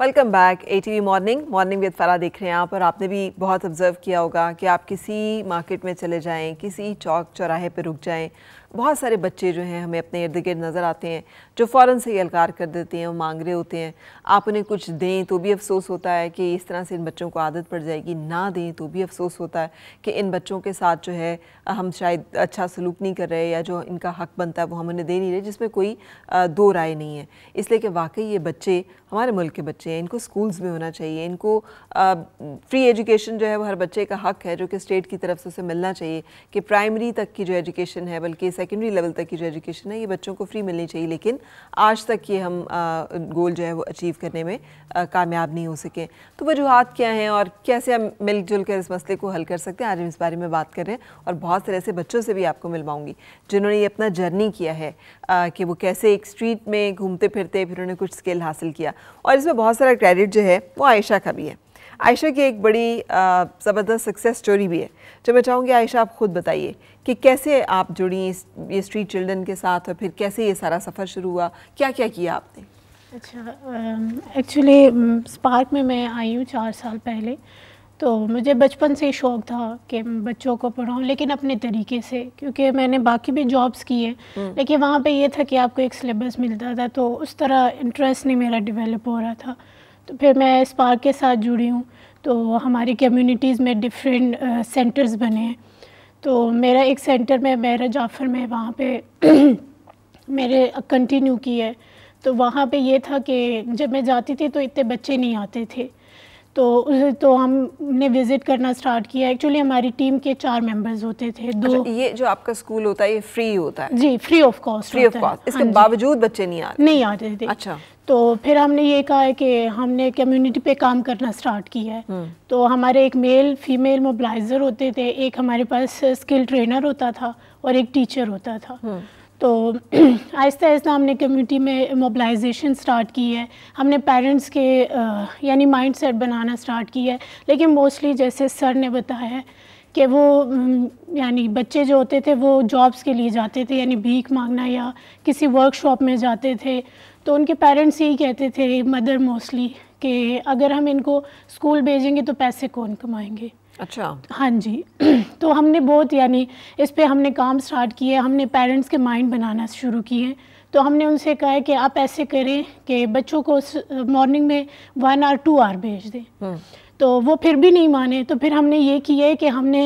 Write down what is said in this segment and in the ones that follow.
Welcome back A T V morning morning with Farah देख रहे हैं आप और आपने भी बहुत ऑब्ज़र्व किया होगा कि आप किसी मार्केट में चले जाएं किसी चौक चौराहे पर रुक जाएं बहुत सारे बच्चे जो हैं हमें अपने इर्द गिर्द नज़र आते हैं जो फ़ौर से ही अलकार कर देते हैं वो मांग रहे होते हैं आप उन्हें कुछ दें तो भी अफसोस होता है कि इस तरह से इन बच्चों को आदत पड़ जाएगी ना दें तो भी अफसोस होता है कि इन बच्चों के साथ जो है हम शायद अच्छा सलूक नहीं कर रहे या जो इनका हक बनता है वो हम उन्हें दे नहीं रहे जिसमें कोई दो राय नहीं है इसलिए कि वाकई ये बच्चे हमारे मुल्क के बच्चे हैं इनको स्कूल्स में होना चाहिए इनको फ्री एजुकेशन जो है वो हर बच्चे का हक है जो कि स्टेट की तरफ से उसे मिलना चाहिए कि प्राइमरी तक की जो एजुकेशन है बल्कि सेकेंडरी लेवल तक की जो एजुकेशन है ये बच्चों को फ्री मिलनी चाहिए लेकिन आज तक ये हम गोल जो है वो अचीव करने में कामयाब नहीं हो सके तो वजूहत क्या हैं और कैसे हम मिलजुल कर इस मसले को हल कर सकते हैं आज हम इस बारे में बात कर रहे हैं और बहुत सारे ऐसे बच्चों से भी आपको मिलवाऊंगी जिन्होंने ये अपना जर्नी किया है आ, कि वो कैसे एक स्ट्रीट में घूमते फिरते फिर उन्होंने कुछ स्किल हासिल किया और इसमें बहुत सारा क्रेडिट जो है वो आयशा का भी है आयशा की एक बड़ी ज़बरदस्त सक्सेस स्टोरी भी है जो तो मैं चाहूँगी आयशा आप ख़ुद बताइए कि कैसे आप जुड़ी इस ये स्ट्रीट चिल्ड्रन के साथ और फिर कैसे ये सारा सफ़र शुरू हुआ क्या क्या किया आपने अच्छा एक्चुअली स्पार्क में मैं आई हूँ चार साल पहले तो मुझे बचपन से शौक़ था कि बच्चों को पढ़ाऊँ लेकिन अपने तरीके से क्योंकि मैंने बाकी भी जॉब्स किए हम्म। लेकिन वहाँ पे ये था कि आपको एक सिलेबस मिलता था तो उस तरह इंटरेस्ट नहीं मेरा डेवलप हो रहा था तो फिर मैं स्पार्क के साथ जुड़ी हूँ तो हमारी कम्युनिटीज़ में डिफरेंट सेंटर्स बने हैं तो मेरा एक सेंटर में मेरा जाफ़र में वहाँ पे मेरे कंटिन्यू की है तो वहाँ पे ये था कि जब मैं जाती थी तो इतने बच्चे नहीं आते थे तो तो हमने विज़िट करना स्टार्ट किया एक्चुअली हमारी टीम के चार मेंबर्स होते थे दो अच्छा, ये जो आपका स्कूल होता है ये फ्री होता है जी free of cost free of cost इसके हाँ बावजूद बच्चे नहीं आते नहीं आते थे अच्छा तो फिर हमने ये कहा है कि हमने कम्युनिटी पे काम करना स्टार्ट किया है हम्म। तो हमारे एक मेल फीमेल मोबलाइज़र होते थे एक हमारे पास स्किल ट्रेनर होता था और एक टीचर होता था हम्म। तो आहिस्ता आहिस्ता हमने कम्युनिटी में मोबलाइजेशन स्टार्ट की है हमने पेरेंट्स के यानी माइंड सेट बनाना स्टार्ट किया है लेकिन मोस्टली जैसे सर ने बताया कि वो यानी बच्चे जो होते थे वो जॉब्स के लिए जाते थे यानी भीख मांगना या किसी वर्कशॉप में जाते थे तो उनके पेरेंट्स यही कहते थे मदर मोस्टली कि अगर हम इनको स्कूल भेजेंगे तो पैसे कौन कमाएंगे अच्छा हाँ जी तो हमने बहुत यानी इस पर हमने काम स्टार्ट किया हमने पेरेंट्स के माइंड बनाना शुरू किए तो हमने उनसे कहा है कि आप ऐसे करें कि बच्चों को मॉर्निंग में वन आर टू आर भेज दें हम्म। तो वो फिर भी नहीं माने तो फिर हमने ये किया है कि हमने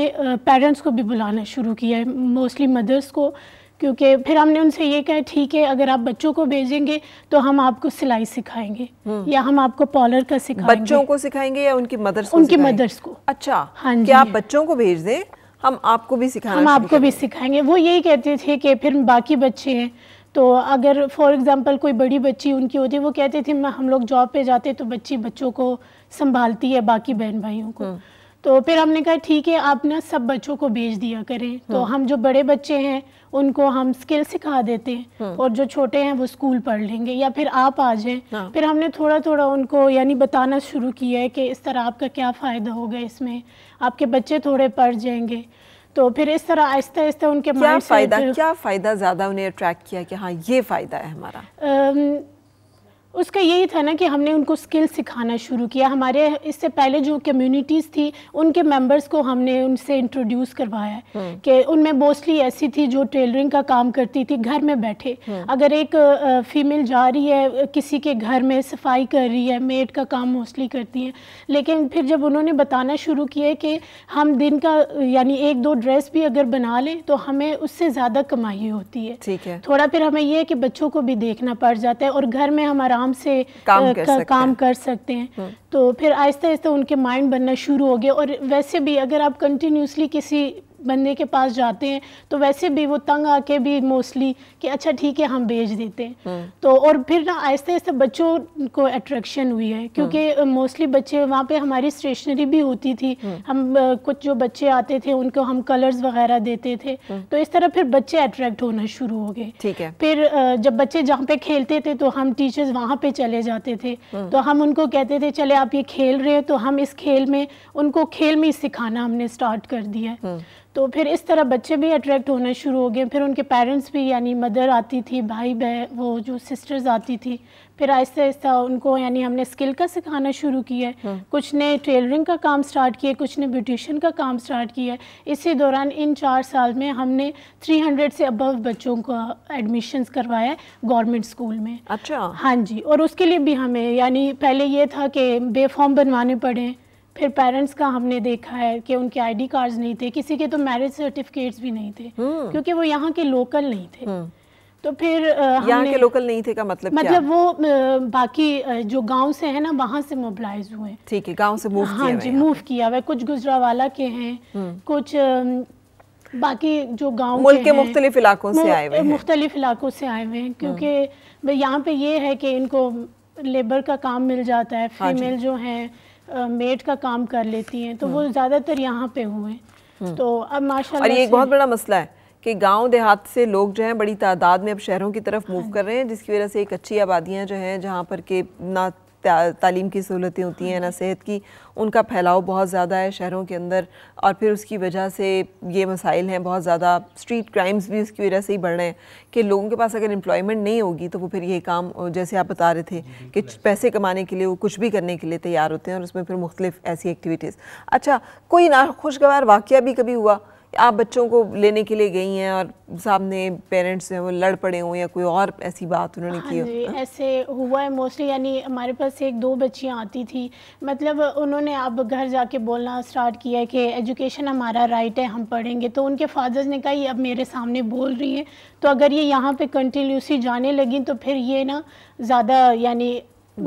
पेरेंट्स को भी बुलाना शुरू किया है मोस्टली मदर्स को क्योंकि फिर हमने उनसे ये कहा ठीक है अगर आप बच्चों को भेजेंगे तो हम आपको सिलाई सिखाएंगे हम्म। या हम आपको पॉलर का सिखाएंगे बच्चों को सिखाएंगे या उनकी मदर्स को उनकी मदर्स को अच्छा हाँ जी आप बच्चों को भेज दें हम आपको भी सिखाएंगे हम आपको भी सिखाएंगे वो यही कहते थे कि फिर बाकी बच्चे हैं तो अगर फॉर एग्ज़ाम्पल कोई बड़ी बच्ची उनकी होती वो कहते थे हम लोग जॉब पे जाते तो बच्ची बच्चों को संभालती है बाकी बहन भाइयों को हम्म। तो फिर हमने कहा ठीक है आप ना सब बच्चों को भेज दिया करें तो हम्म। हम जो बड़े बच्चे हैं उनको हम स्किल सिखा देते हैं हम्म। और जो छोटे हैं वो स्कूल पढ़ लेंगे या फिर आप आ जाएं हाँ। फिर हमने थोड़ा थोड़ा उनको यानी बताना शुरू किया है कि इस तरह आपका क्या फ़ायदा होगा इसमें आपके बच्चे थोड़े पढ़ जाएंगे तो फिर इस तरह आहिस्ता आहिस्ता उनके क्या फ़ायदा क्या फ़ायदा ज़्यादा उन्हें अट्रैक्ट किया कि हाँ ये फ़ायदा है हमारा उसका यही था ना कि हमने उनको स्किल सिखाना शुरू किया हमारे इससे पहले जो कम्युनिटीज़ थी उनके मेंबर्स को हमने उनसे इंट्रोड्यूस करवाया हम्म। कि उनमें मोस्टली ऐसी थी जो टेलरिंग का काम करती थी घर में बैठे हम्म। अगर एक फीमेल जा रही है किसी के घर में सफाई कर रही है मेड का काम मोस्टली करती हैं लेकिन फिर जब उन्होंने बताना शुरू किया कि हम दिन का यानी एक दो ड्रेस भी अगर बना लें तो हमें उससे ज़्यादा कमाई होती है ठीक है थोड़ा फिर हमें यह है कि बच्चों को भी देखना पड़ जाता है और घर में हम आराम आराम से काम कर, का, काम कर सकते हैं हम्म। तो फिर आहिस्ता आहिस्ता उनके माइंड बनना शुरू हो गया और वैसे भी अगर आप कंटिन्यूसली किसी बंदे के पास जाते हैं तो वैसे भी वो तंग आके भी मोस्टली कि अच्छा ठीक है हम भेज देते हैं हम्म। तो और फिर ना आहिस्ते आहिस्ते बच्चों को अट्रैक्शन हुई है क्योंकि मोस्टली हम्म। बच्चे वहाँ पे हमारी स्टेशनरी भी होती थी हम्म। हम कुछ जो बच्चे आते थे उनको हम कलर्स वगैरह देते थे तो इस तरह फिर बच्चे अट्रैक्ट होना शुरू हो गए ठीक है फिर जब बच्चे जहाँ पे खेलते थे तो हम टीचर्स वहाँ पे चले जाते थे तो हम उनको कहते थे चले आप ये खेल रहे हो तो हम इस खेल में उनको खेल में ही सिखाना हमने स्टार्ट कर दिया तो फिर इस तरह बच्चे भी अट्रैक्ट होना शुरू हो गए फिर उनके पेरेंट्स भी यानी मदर आती थी भाई बहन वो जो सिस्टर्स आती थी फिर आहिस्ता आहिस्ता उनको यानी हमने स्किल का सिखाना शुरू किया है हम्म। कुछ ने टेलरिंग का काम स्टार्ट किया कुछ ने ब्यूटिशन का काम स्टार्ट किया इसी दौरान इन चार साल में हमने 300 से अबव बच्चों का एडमिशन करवाया है गवर्नमेंट स्कूल में अच्छा हाँ जी और उसके लिए भी हमें यानी पहले ये था कि बे फॉर्म बनवाने पड़े फिर पेरेंट्स का हमने देखा है कि उनके आईडी कार्ड्स नहीं थे किसी के तो मैरिज सर्टिफिकेट्स भी नहीं थे हम्म। क्योंकि वो यहाँ के लोकल नहीं थे हम्म। तो फिर यहाँ के लोकल नहीं थे का मतलब मतलब क्या? वो बाकी जो गांव से है ना वहाँ से मोबिलाइज हुए ठीक है गांव से मूव हाँ जी मूव किया हुआ कुछ गुजरावाला के हैं हम्म। कुछ बाकी जो गांव मुल्क के मुख्तलिफ इलाकों से आए हुए मुख्तलिफ इलाकों से आए हुए हैं क्योंकि यहाँ पे ये है कि इनको लेबर का काम मिल जाता है फीमेल हाँ जो हैं मेड का काम कर लेती हैं तो वो हम्म। ज़्यादातर यहाँ पे हुए हम्म। तो अब माशाल्लाह और ये एक बहुत बड़ा मसला है कि गांव देहात से लोग जो हैं बड़ी तादाद में अब शहरों की तरफ मूव हाँ। कर रहे हैं जिसकी वजह से एक अच्छी आबादियाँ जो हैं जहाँ पर के ना तालीम की सहूलतें होती हैं ना हाँ सेहत की उनका फैलाव बहुत ज़्यादा है शहरों के अंदर और फिर उसकी वजह से ये मसाइल हैं बहुत ज़्यादा स्ट्रीट क्राइम्स भी उसकी वजह से ही बढ़ रहे हैं कि लोगों के पास अगर एम्प्लॉयमेंट नहीं होगी तो वो फिर ये काम जैसे आप बता रहे थे कि पैसे कमाने के लिए वो कुछ भी करने के लिए तैयार होते हैं और उसमें फिर मुख्तलिफ ऐसी एक्टिविटीज़ अच्छा कोई खुशगवार वाक़ भी कभी हुआ आप बच्चों को लेने के लिए गई हैं और सामने पेरेंट्स हैं वो लड़ पड़े हों या कोई और ऐसी बात उन्होंने हाँ की जी, हाँ। ऐसे हुआ है मोस्टली यानी हमारे पास एक दो बच्चियां आती थी मतलब उन्होंने अब घर जाके बोलना स्टार्ट किया है कि एजुकेशन हमारा राइट है हम पढ़ेंगे तो उनके फादर्स ने कहा ये अब मेरे सामने बोल रही हैं तो अगर ये यहाँ पर कंटिन्यूसली जाने लगी तो फिर ये ना ज़्यादा यानी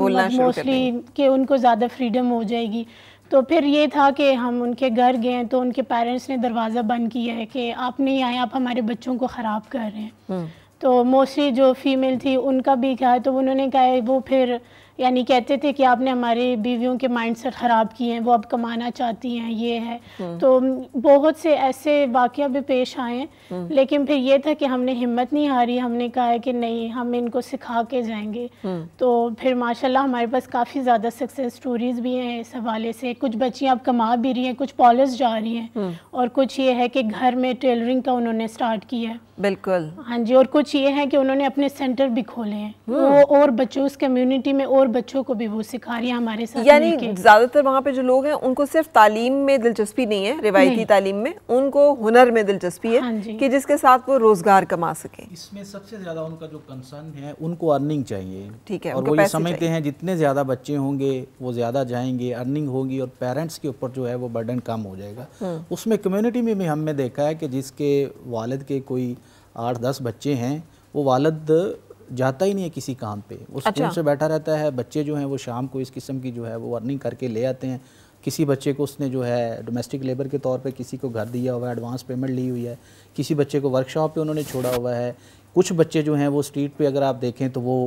मोस्टली कि उनको ज़्यादा फ्रीडम हो जाएगी तो फिर ये था कि हम उनके घर गए तो उनके पेरेंट्स ने दरवाज़ा बंद किया है कि आप नहीं आए आप हमारे बच्चों को ख़राब कर रहे हैं हम्म। तो मोस्टली जो फीमेल थी उनका भी क्या है तो उन्होंने कहा है वो फिर यानी कहते थे कि आपने हमारे बीवियों के माइंडसेट ख़राब किए हैं वो अब कमाना चाहती हैं ये है हम्म। तो बहुत से ऐसे वाक़ भी पेश आए हम्म। लेकिन फिर ये था कि हमने हिम्मत नहीं हारी हमने कहा है कि नहीं हम इनको सिखा के जाएंगे हम्म। तो फिर माशाल्लाह हमारे पास काफ़ी ज़्यादा सक्सेस स्टोरीज़ भी हैं इस हवाले से कुछ बच्चियाँ अब कमा भी रही हैं कुछ पॉलिस जा रही हैं और कुछ ये है कि घर में टेलरिंग का उन्होंने स्टार्ट किया है बिल्कुल हाँ जी और कुछ ये है कि उन्होंने अपने सेंटर भी खोले हैं वो और बच्चों उस कम्यूनिटी में और बच्चों को भी वो सिखा रही है हमारे साथ यानी ज़्यादातर वहाँ पे जो लोग हैं उनको सिर्फ तालीम में दिलचस्पी नहीं है रिवायती नहीं। तालीम में उनको हुनर में दिलचस्पी है हाँ कि जिसके साथ वो रोज़गार कमा सके इसमें सबसे ज़्यादा उनका जो कंसर्न है उनको अर्निंग चाहिए ठीक है और वो ये समझते हैं जितने ज़्यादा बच्चे होंगे वो ज़्यादा जाएंगे अर्निंग होगी और पेरेंट्स के ऊपर जो है वो बर्डन कम हो जाएगा हम्म। उसमें कम्युनिटी में भी हमने देखा है कि जिसके वालद के कोई आठ दस बच्चे हैं वो वालद जाता ही नहीं है किसी काम पे वो अच्छा। स्कूल अच्छा। से बैठा रहता है बच्चे जो हैं वो शाम को इस किस्म की जो है वो अर्निंग करके ले आते हैं किसी बच्चे को उसने जो है डोमेस्टिक लेबर के तौर पे किसी को घर दिया हुआ है एडवांस पेमेंट ली हुई है किसी बच्चे को वर्कशॉप पे उन्होंने छोड़ा हुआ है कुछ बच्चे जो हैं वो स्ट्रीट पे अगर आप देखें तो वो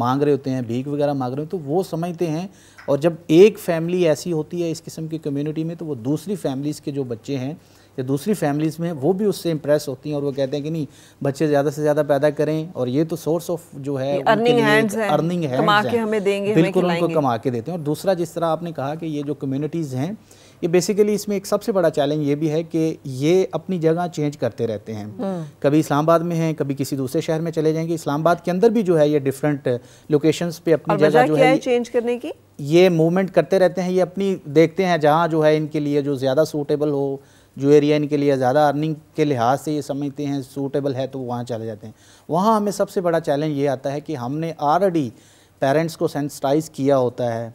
मांग रहे होते हैं भीख वगैरह मांग रहे होते हैं तो वो समझते हैं और जब एक फैमिली ऐसी होती है इस किस्म की कम्यूनिटी में तो वो दूसरी फैमिलीज़ के जो बच्चे हैं या दूसरी फैमिलीज़ में वो भी उससे इम्प्रेस होती हैं और वो कहते हैं कि नहीं बच्चे ज़्यादा से ज़्यादा पैदा करें और ये तो सोर्स ऑफ जो है अर्निंग हैंड्स हैं अर्निंग कमा के हमें देंगे बिल्कुल उनको कमा के देते हैं और दूसरा जिस तरह आपने कहा कि ये जो कम्युनिटीज़ हैं ये बेसिकली इसमें एक सबसे बड़ा चैलेंज ये भी है कि ये अपनी जगह चेंज करते रहते हैं हम्म। कभी इस्लामाबाद में हैं कभी किसी दूसरे शहर में चले जाएंगे इस्लामाबाद के अंदर भी जो है ये डिफरेंट लोकेशंस पे अपनी जगह जो है चेंज करने की ये मूवमेंट करते रहते हैं ये अपनी देखते हैं जहाँ जो है इनके लिए जो ज़्यादा सूटेबल हो जो एरिया इनके लिए ज़्यादा अर्निंग के लिहाज से ये समझते हैं सूटेबल है तो वहाँ चले जाते हैं वहाँ हमें सबसे बड़ा चैलेंज ये आता है कि हमने ऑलरेडी पेरेंट्स को सेंसटाइज किया होता है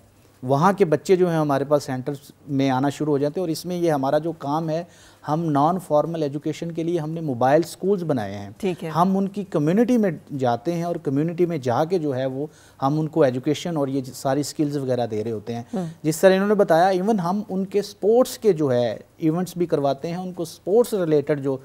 वहाँ के बच्चे जो हैं हमारे पास सेंटर्स में आना शुरू हो जाते हैं और इसमें ये हमारा जो काम है हम नॉन फॉर्मल एजुकेशन के लिए हमने मोबाइल स्कूल्स बनाए हैं ठीक है हम उनकी कम्युनिटी में जाते हैं और कम्युनिटी में जाके जो है वो हम उनको एजुकेशन और ये सारी स्किल्स वगैरह दे रहे होते हैं हम्म। जिस तरह इन्होंने बताया इवन हम उनके स्पोर्ट्स के जो है इवेंट्स भी करवाते हैं उनको स्पोर्ट्स रिलेटेड जो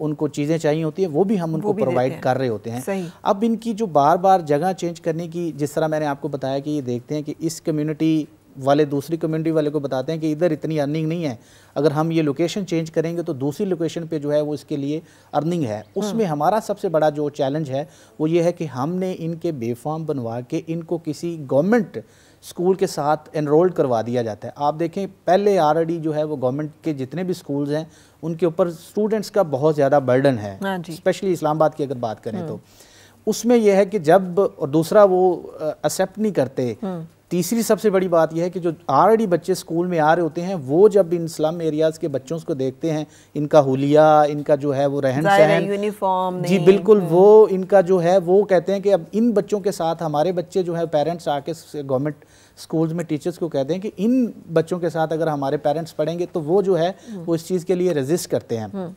उनको चीज़ें चाहिए होती हैं वो भी हम उनको प्रोवाइड कर रहे होते हैं अब इनकी जो बार बार जगह चेंज करने की जिस तरह मैंने आपको बताया कि ये देखते हैं कि इस कम्युनिटी वाले दूसरी कम्युनिटी वाले को बताते हैं कि इधर इतनी अर्निंग नहीं है अगर हम ये लोकेशन चेंज करेंगे तो दूसरी लोकेशन पे जो है वो इसके लिए अर्निंग है हाँ। उसमें हमारा सबसे बड़ा जो चैलेंज है वो ये है कि हमने इनके बेफॉर्म बनवा के इनको किसी गवर्नमेंट स्कूल के साथ एनरोल्ड करवा दिया जाता है आप देखें पहले आर जो है वो गवर्नमेंट के जितने भी स्कूल्स हैं उनके ऊपर स्टूडेंट्स का बहुत ज़्यादा बर्डन है स्पेशली हाँ इस्लामाबाद की अगर बात करें हाँ। तो उसमें यह है कि जब और दूसरा वो एक्सेप्ट नहीं करते तीसरी सबसे बड़ी बात यह है कि जो आलरेडी बच्चे स्कूल में आ रहे होते हैं वो जब इन स्लम एरियाज़ के बच्चों को देखते हैं इनका हुलिया इनका जो है वो रहन सहन यूनिफॉर्म जी बिल्कुल हम्म। वो इनका जो है वो कहते हैं कि अब इन बच्चों के साथ हमारे बच्चे जो है पेरेंट्स आके गवर्नमेंट स्कूल्स में टीचर्स को कहते हैं कि इन बच्चों के साथ अगर हमारे पेरेंट्स पढ़ेंगे तो वो जो है हम्म। वो इस चीज़ के लिए रजिस्ट करते हैं हम्म।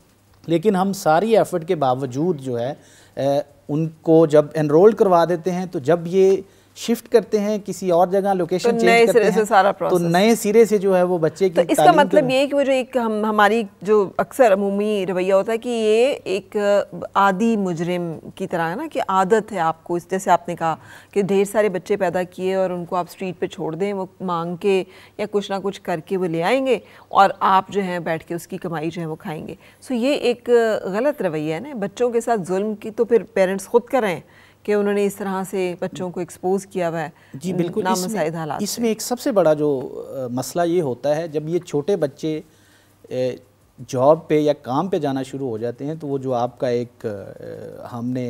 लेकिन हम सारी एफर्ट के बावजूद जो है उनको जब एनरोल करवा देते हैं तो जब ये शिफ्ट करते हैं किसी और जगह लोकेशन तो चेंज करते हैं सारा तो नए सिरे से जो है वो बच्चे की तो इसका मतलब ये कि वो जो एक हम हमारी जो अक्सर अमूमी रवैया होता है कि ये एक आदि मुजरिम की तरह है ना कि आदत है आपको इस जैसे आपने कहा कि ढेर सारे बच्चे पैदा किए और उनको आप स्ट्रीट पर छोड़ दें वो मांग के या कुछ ना कुछ करके वो ले आएंगे और आप जो है बैठ के उसकी कमाई जो है वो खाएंगे सो ये एक गलत रवैया है ना बच्चों के साथ जुल्म की तो फिर पेरेंट्स खुद करें कि उन्होंने इस तरह से बच्चों को एक्सपोज किया हुआ है जी बिल्कुल नामसाइद हालात इसमें एक सबसे बड़ा जो मसला ये होता है जब ये छोटे बच्चे जॉब पे या काम पे जाना शुरू हो जाते हैं तो वो जो आपका एक हमने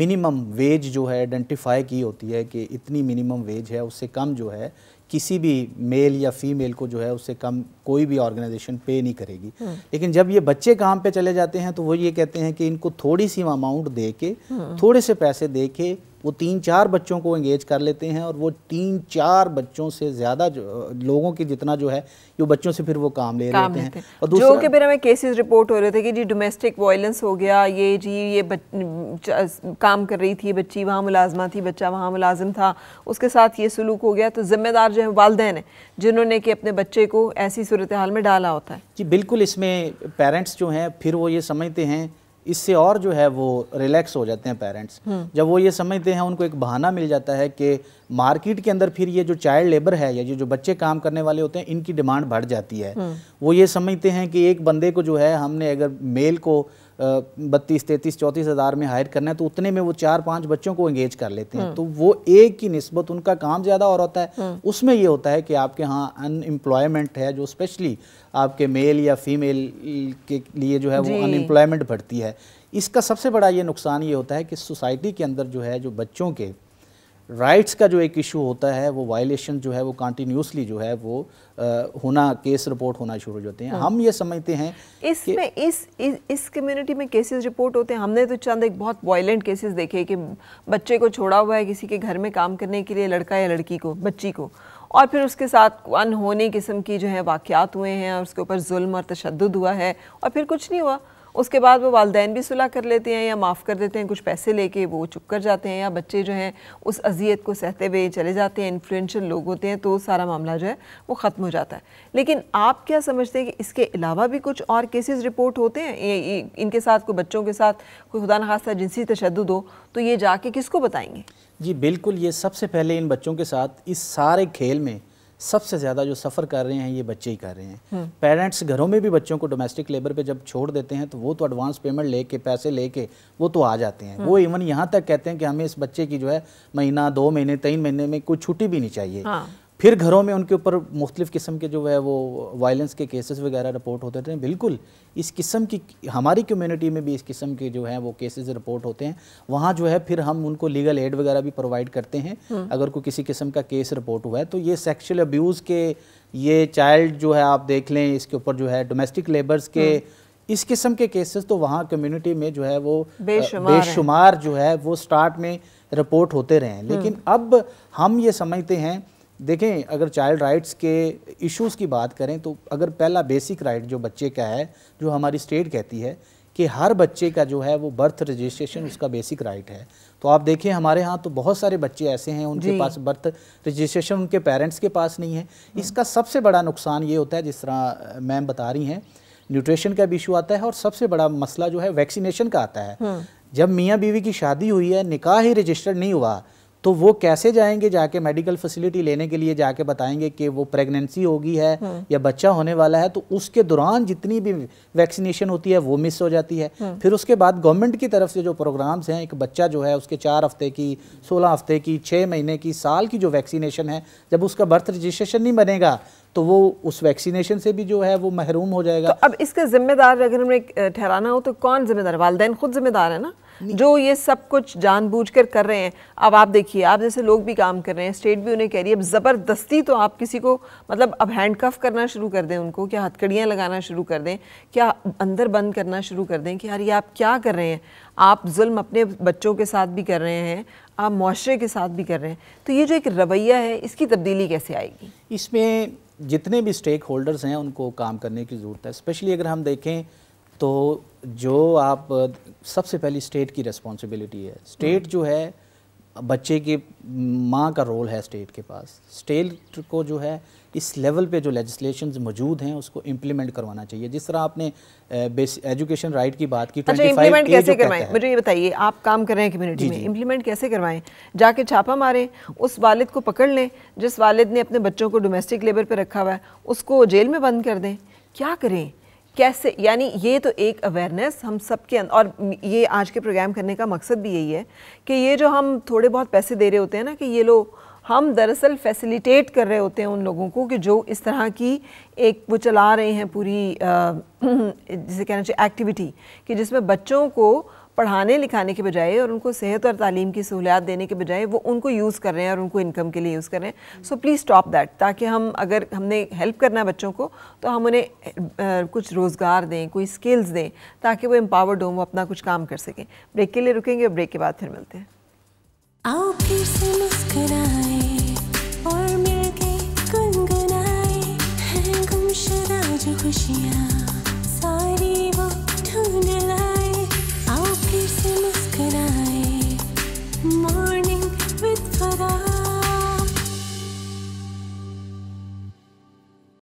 मिनिमम वेज जो है आइडेंटिफाई की होती है कि इतनी मिनिमम वेज है उससे कम जो है किसी भी मेल या फीमेल को जो है उससे कम कोई भी ऑर्गेनाइजेशन पे नहीं करेगी हम्म। लेकिन जब ये बच्चे काम पे चले जाते हैं तो वो ये कहते हैं कि इनको थोड़ी सी अमाउंट दे के हम्म। थोड़े से पैसे दे के वो तीन चार बच्चों को इंगेज कर लेते हैं और वो तीन चार बच्चों से ज़्यादा लोगों की जितना जो है जो बच्चों से फिर वो काम ले काम लेते हैं और जो कि फिर हमें केसेस रिपोर्ट हो रहे थे कि जी डोमेस्टिक वायलेंस हो गया ये जी ये बच, काम कर रही थी बच्ची वहाँ मुलाजमा थी बच्चा वहाँ मुलाजिम था उसके साथ ये सलूक हो गया तो ज़िम्मेदार जो है वालदे हैं जिन्होंने कि अपने बच्चे को ऐसी सूरत हाल में डाला होता है जी बिल्कुल इसमें पेरेंट्स जो हैं फिर वो ये समझते हैं इससे और जो है वो रिलैक्स हो जाते हैं पेरेंट्स हम्म। जब वो ये समझते हैं उनको एक बहाना मिल जाता है कि मार्केट के अंदर फिर ये जो चाइल्ड लेबर है या ये जो बच्चे काम करने वाले होते हैं इनकी डिमांड बढ़ जाती है हम्म। वो ये समझते हैं कि एक बंदे को जो है हमने अगर मेल को बत्तीस तैंतीस चौंतीस हज़ार में हायर करना है तो उतने में वो चार पाँच बच्चों को एंगेज कर लेते हैं हम्म। तो वो एक की नस्बत उनका काम ज़्यादा और होता है हम्म। उसमें ये होता है कि आपके यहाँ अनएम्प्लॉयमेंट है जो स्पेशली आपके मेल या फीमेल के लिए जो है वो अनएम्प्लॉयमेंट बढ़ती है इसका सबसे बड़ा ये नुकसान ये होता है कि सोसाइटी के अंदर जो है जो बच्चों के राइट्स का जो एक इशू होता है वो वायलेशन जो है वो कंटिन्यूसली जो है वो आ, होना केस रिपोर्ट होना शुरू हो जाते हैं हाँ। हम ये समझते हैं इसमें इस इस कम्युनिटी में केसेस रिपोर्ट होते हैं हमने तो चंद एक बहुत वायलेंट केसेस देखे कि बच्चे को छोड़ा हुआ है किसी के घर में काम करने के लिए लड़का या लड़की को बच्ची को और फिर उसके साथ अनहोनी किस्म की जो है वाक़ हुए हैं और उसके ऊपर जुल्म और तशद हुआ है और फिर कुछ नहीं हुआ उसके बाद वो वालदेन भी सुलह कर लेते हैं या माफ़ कर देते हैं कुछ पैसे लेके वो चुप कर जाते हैं या बच्चे जो हैं उस अजियत को सहते हुए चले जाते हैं इन्फ्लुएंशल लोग होते हैं तो सारा मामला जो है वो ख़त्म हो जाता है लेकिन आप क्या समझते हैं कि इसके अलावा भी कुछ और केसेस रिपोर्ट होते हैं इनके साथ कोई बच्चों के साथ कोई खुदा खास्ता जिनसी तशद हो तो ये जाके किसको बताएंगे जी बिल्कुल ये सबसे पहले इन बच्चों के साथ इस सारे खेल में सबसे ज़्यादा जो सफ़र कर रहे हैं ये बच्चे ही कर रहे हैं पेरेंट्स हम्म। घरों में भी बच्चों को डोमेस्टिक लेबर पे जब छोड़ देते हैं तो वो तो एडवांस पेमेंट लेके पैसे लेके वो तो आ जाते हैं वो इवन हम्म। यहाँ तक कहते हैं कि हमें इस बच्चे की जो है महीना दो महीने तीन महीने में कोई छुट्टी भी नहीं चाहिए हाँ। फिर घरों में उनके ऊपर मुख्तलिफ़ किस्म के जो है वो वायलेंस के केसेस वगैरह रिपोर्ट होते थे बिल्कुल इस किस्म की हमारी कम्युनिटी में भी इस किस्म के जो है वो केसेस रिपोर्ट होते हैं वहाँ जो है फिर हम उनको लीगल एड वगैरह भी प्रोवाइड करते हैं हम्म। अगर कोई किसी किस्म का केस रिपोर्ट हुआ है तो ये सेक्शुअल अब्यूज़ के ये चाइल्ड जो है आप देख लें इसके ऊपर जो है डोमेस्टिक लेबर्स के हम्म। इस किस्म के केसेस तो वहाँ कम्युनिटी में जो है वो बेशुमार, जो है वो स्टार्ट में रिपोर्ट होते रहे लेकिन हम्म। अब हम ये समझते हैं देखें अगर चाइल्ड राइट्स के इश्यूज़ की बात करें तो अगर पहला बेसिक राइट जो बच्चे का है जो हमारी स्टेट कहती है कि हर बच्चे का जो है वो बर्थ रजिस्ट्रेशन उसका बेसिक राइट है तो आप देखें हमारे यहाँ तो बहुत सारे बच्चे ऐसे हैं उनके पास बर्थ रजिस्ट्रेशन उनके पेरेंट्स के पास नहीं है हाँ। इसका सबसे बड़ा नुकसान ये होता है जिस तरह मैम बता रही हैं न्यूट्रिशन का भी इशू आता है और सबसे बड़ा मसला जो है वैक्सीनेशन का आता है हाँ। जब मियाँ बीवी की शादी हुई है निकाह ही रजिस्टर्ड नहीं हुआ तो वो कैसे जाएंगे जाके मेडिकल फैसिलिटी लेने के लिए जाके बताएंगे कि वो प्रेगनेंसी होगी है हम्म। या बच्चा होने वाला है तो उसके दौरान जितनी भी वैक्सीनेशन होती है वो मिस हो जाती है हम्म। फिर उसके बाद गवर्नमेंट की तरफ से जो प्रोग्राम्स हैं एक बच्चा जो है उसके चार हफ्ते की सोलह हफ्ते की छः महीने की साल की जो वैक्सीनेशन है जब उसका बर्थ रजिस्ट्रेशन नहीं बनेगा तो वो उस वैक्सीनेशन से भी जो है वो महरूम हो जाएगा तो अब इसका जिम्मेदार अगर हमें ठहराना हो तो कौन जिम्मेदार वालदेन खुद जिम्मेदार है ना जो ये सब कुछ जानबूझकर कर रहे हैं अब आप देखिए आप जैसे लोग भी काम कर रहे हैं स्टेट भी उन्हें कह रही है अब ज़बरदस्ती तो आप किसी को मतलब अब हैंड कफ करना शुरू कर दें उनको क्या हथकड़ियाँ लगाना शुरू कर दें क्या अंदर बंद करना शुरू कर दें कि यार ये आप क्या कर रहे हैं आप जुल्म अपने बच्चों के साथ भी कर रहे हैं आप माशरे के साथ भी कर रहे हैं तो ये जो एक रवैया है इसकी तब्दीली कैसे आएगी इसमें जितने भी स्टेक होल्डर्स हैं उनको काम करने की ज़रूरत है स्पेशली अगर हम देखें तो जो आप सबसे पहली स्टेट की रिस्पॉन्सिबिलिटी है स्टेट हाँ। जो है बच्चे की माँ का रोल है स्टेट के पास स्टेट को जो है इस लेवल पे जो लेजिस्लेशन मौजूद हैं उसको इम्प्लीमेंट करवाना चाहिए जिस तरह आपने एजुकेशन राइट की बात की अच्छा इम्प्लीमेंट कैसे करवाएं मुझे ये बताइए आप काम कर रहे हैं कम्युनिटी में इम्प्लीमेंट कैसे करवाएं जाके छापा मारें उस वालिद को पकड़ लें जिस वालिद ने अपने बच्चों को डोमेस्टिक लेबर पर रखा हुआ है उसको जेल में बंद कर दें क्या करें कैसे यानी ये तो एक अवेयरनेस हम सब के अं-, और ये आज के प्रोग्राम करने का मकसद भी यही है कि ये जो हम थोड़े बहुत पैसे दे रहे होते हैं ना कि ये लोग हम दरअसल फैसिलिटेट कर रहे होते हैं उन लोगों को कि जो इस तरह की एक वो चला रहे हैं पूरी जिसे कहना चाहिए एक्टिविटी कि जिसमें बच्चों को पढ़ाने लिखाने के बजाय और उनको सेहत और तालीम की सहूलियात देने के बजाय वो उनको यूज़ कर रहे हैं और उनको इनकम के लिए यूज़ कर रहे हैं सो प्लीज़ स्टॉप दैट ताकि हम अगर हमने हेल्प करना है बच्चों को तो हम उन्हें कुछ रोज़गार दें कोई स्किल्स दें ताकि वो एम्पावर्ड हों वो अपना कुछ काम कर सकें ब्रेक के लिए रुकेंगे और ब्रेक के बाद फिर मिलते हैं आओ फिर से और मिलके गुनगुनाए हैं गुमशुदा जो खुशियाँ सारी वो ढूंढ लाए